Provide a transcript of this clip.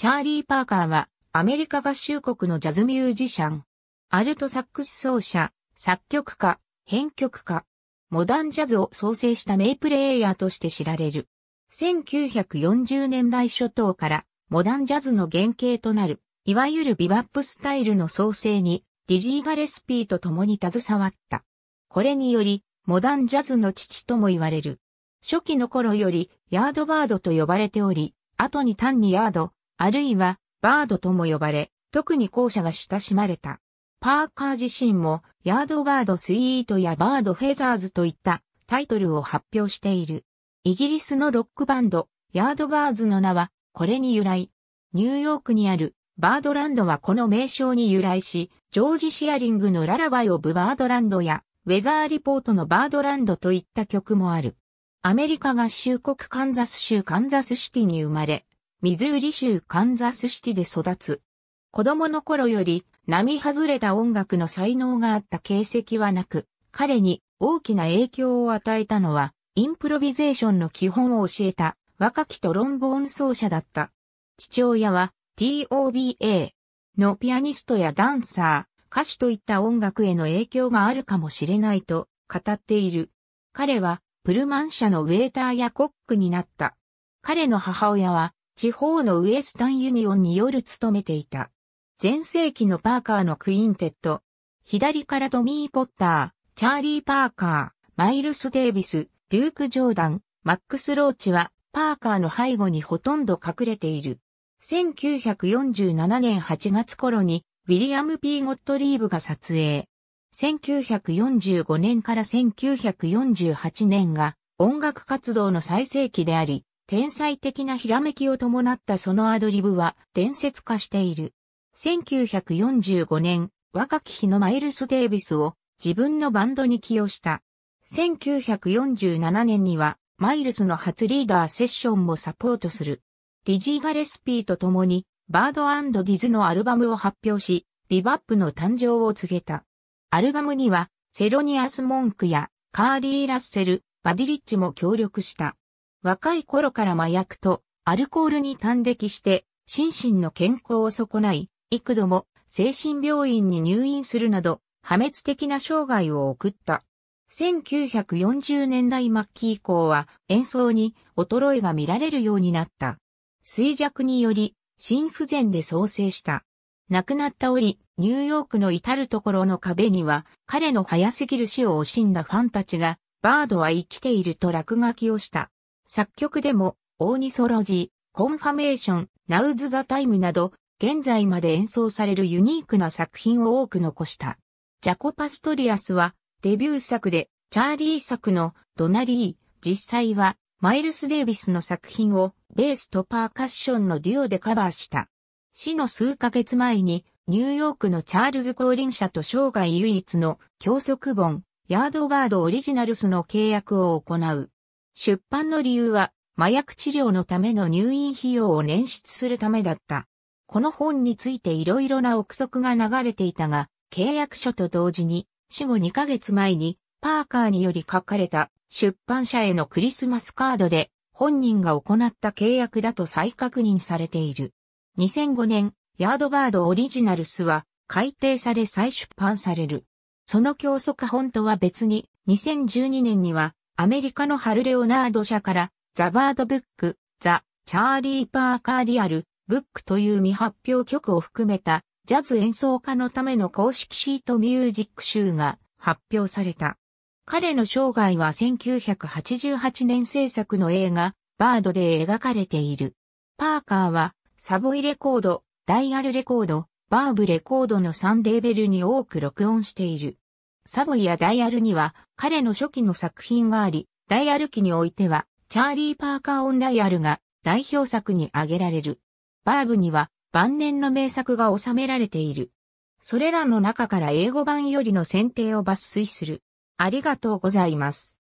チャーリー・パーカーはアメリカ合衆国のジャズミュージシャン。アルトサックス奏者、作曲家、編曲家。モダンジャズを創生した名プレイヤーとして知られる。1940年代初頭からモダンジャズの原型となる、いわゆるビバップスタイルの創生にディジー・ガレスピーと共に携わった。これにより、モダンジャズの父とも言われる。初期の頃よりヤードバードと呼ばれており、後に単にヤード、あるいはバードとも呼ばれ、特に校舎が親しまれた。パーカー自身もヤードバードスイートやバードフェザーズといったタイトルを発表している。イギリスのロックバンド、ヤードバーズの名はこれに由来。ニューヨークにあるバードランドはこの名称に由来し、ジョージ・シアリングのララバイ・オブ・バードランドやウェザーリポートのバードランドといった曲もある。アメリカ合衆国カンザス州カンザスシティに生まれ、ミズーリ州カンザスシティで育つ。子供の頃より、並外れた音楽の才能があった形跡はなく、彼に大きな影響を与えたのは、インプロビゼーションの基本を教えた若きトロンボーン奏者だった。父親は TOBA のピアニストやダンサー、歌手といった音楽への影響があるかもしれないと語っている。彼はプルマン社のウェーターやコックになった。彼の母親は地方のウエスタンユニオンによる務めていた。前世紀のパーカーのクインテット。左からトミー・ポッター、チャーリー・パーカー、マイルス・デービス、デューク・ジョーダン、マックス・ローチは、パーカーの背後にほとんど隠れている。1947年8月頃に、ウィリアム・ P・ ゴットリーブが撮影。1945年から1948年が音楽活動の最盛期であり、天才的なひらめきを伴ったそのアドリブは伝説化している。1945年、若き日のマイルス・デイビスを自分のバンドに起用した。1947年には、マイルスの初リーダーセッションもサポートする。ディジー・ガレスピーと共に、バードディズのアルバムを発表し、ビバップの誕生を告げた。アルバムには、セロニアス・モンクや、カーリー・ラッセル、バディリッチも協力した。若い頃から麻薬とアルコールに端的して、心身の健康を損ない、幾度も精神病院に入院するなど、破滅的な生涯を送った。1940年代末期以降は演奏に衰えが見られるようになった。衰弱により心不全で創生した。亡くなった折、ニューヨークの至るところの壁には彼の早すぎる死を惜しんだファンたちがバードは生きていると落書きをした。作曲でも、オーニソロジー、コンファメーション、ナウズ・ザ・タイムなど、現在まで演奏されるユニークな作品を多く残した。ジャコ・パストリアスは、デビュー作で、チャーリー作のドナリー、実際は、マイルス・デイビスの作品を、ベースとパーカッションのデュオでカバーした。死の数ヶ月前に、ニューヨークのチャールズ・コーリン社と生涯唯一の教則本、ヤードバード・オリジナルスの契約を行う。出版の理由は、麻薬治療のための入院費用を捻出するためだった。この本について色々な憶測が流れていたが、契約書と同時に、死後2ヶ月前に、パーカーにより書かれた出版社へのクリスマスカードで、本人が行った契約だと再確認されている。2005年、ヤードバードオリジナルスは改訂され再出版される。その教則本とは別に、2012年にはアメリカのハル・レオナード社から、ザ・バード・ブック、ザ・チャーリー・パーカー・リアル、ブックという未発表曲を含めた、ジャズ演奏家のための公式シートミュージック集が発表された。彼の生涯は1988年制作の映画、バードで描かれている。パーカーは、サボイレコード、ダイアルレコード、バーブレコードの3レーベルに多く録音している。サブイやダイアルには彼の初期の作品があり、ダイアル期においては、チャーリー・パーカー・オン・ダイアルが代表作に挙げられる。バーブには晩年の名作が収められている。それらの中から英語版よりの選定を抜粋する。ありがとうございます。